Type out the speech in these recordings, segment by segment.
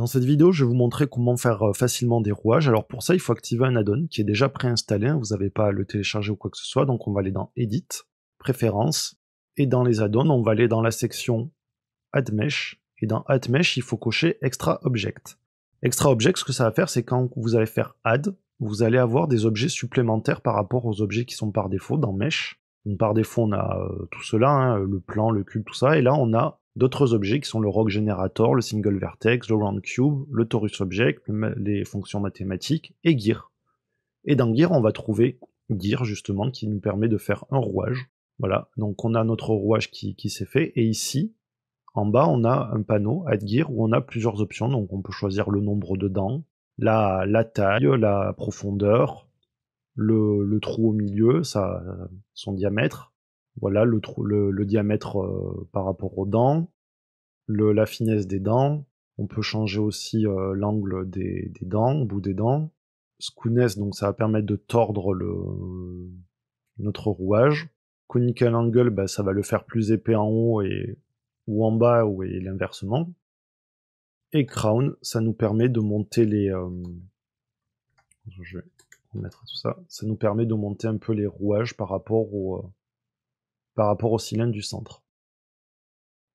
Dans cette vidéo, je vais vous montrer comment faire euh, facilement des rouages. Alors pour ça, il faut activer un add-on qui est déjà préinstallé. Hein. Vous n'avez pas à le télécharger ou quoi que ce soit. Donc on va aller dans Edit, Préférences. Et dans les add-ons, on va aller dans la section Add Mesh. Et dans Add Mesh, il faut cocher Extra Object. Extra Object, ce que ça va faire, c'est quand vous allez faire Add, vous allez avoir des objets supplémentaires par rapport aux objets qui sont par défaut dans Mesh. Donc par défaut, on a euh, tout cela, hein, le plan, le cube, tout ça. Et là, on a D'autres objets qui sont le Rock Generator, le Single Vertex, le Round Cube, le Torus Object, les fonctions mathématiques et Gear. Et dans Gear, on va trouver Gear justement qui nous permet de faire un rouage. Voilà, donc on a notre rouage qui, s'est fait et ici, en bas, on a un panneau Add Gear où on a plusieurs options, donc on peut choisir le nombre de dents, la, taille, la profondeur, le, trou au milieu, son diamètre, voilà le, diamètre euh, par rapport aux dents, la finesse des dents. On peut changer aussi euh, l'angle des, dents, au bout des dents. Scooness, donc ça va permettre de tordre le, notre rouage. Conical angle, bah, ça va le faire plus épais en haut et ou en bas ou l'inversement. Et crown, ça nous permet de monter les. Euh, je vais remettre tout ça. Ça nous permet de monter un peu les rouages par rapport au, par rapport au cylindre du centre.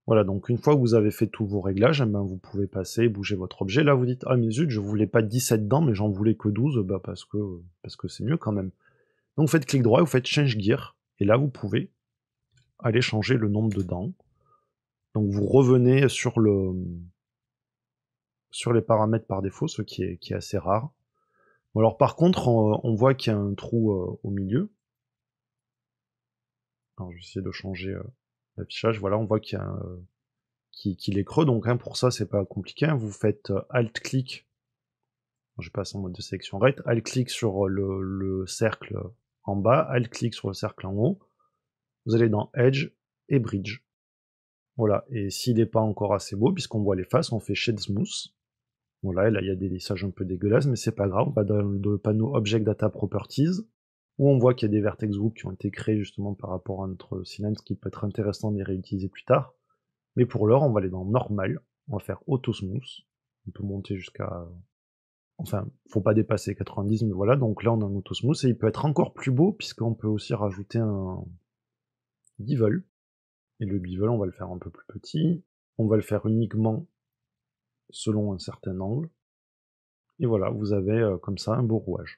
Voilà, donc une fois que vous avez fait tous vos réglages, eh ben vous pouvez passer bouger votre objet. Là, vous dites, ah mais zut, je voulais pas 17 dents, mais j'en voulais que 12, bah parce que parce que c'est mieux quand même. Donc vous faites clic droit, vous faites change gear, et là vous pouvez aller changer le nombre de dents. Donc vous revenez sur le sur les paramètres par défaut, ce qui est, qui est assez rare. alors par contre, on, voit qu'il y a un trou euh, au milieu. J'essaie de changer euh, l'affichage. Voilà, on voit qu'il euh, est creux. Donc hein, pour ça, c'est pas compliqué. Hein. Vous faites euh, Alt-clic. Je passe en mode de sélection right. Alt-clic sur le, cercle en bas. Alt-clic sur le cercle en haut. Vous allez dans Edge et Bridge. Voilà. Et s'il n'est pas encore assez beau, puisqu'on voit les faces, on fait Shade Smooth. Voilà, et là il y a des lissages un peu dégueulasses, mais c'est pas grave. On va dans le panneau Object Data Properties où on voit qu'il y a des vertex groups qui ont été créés justement par rapport à notre silence, qui peut être intéressant d'y réutiliser plus tard. Mais pour l'heure, on va aller dans normal, on va faire auto smooth. On peut monter jusqu'à, enfin, faut pas dépasser 90, mais voilà. Donc là, on a un auto smooth et il peut être encore plus beau puisqu'on peut aussi rajouter un bevel. Et le bevel, on va le faire un peu plus petit. On va le faire uniquement selon un certain angle. Et voilà, vous avez euh, comme ça un beau rouage.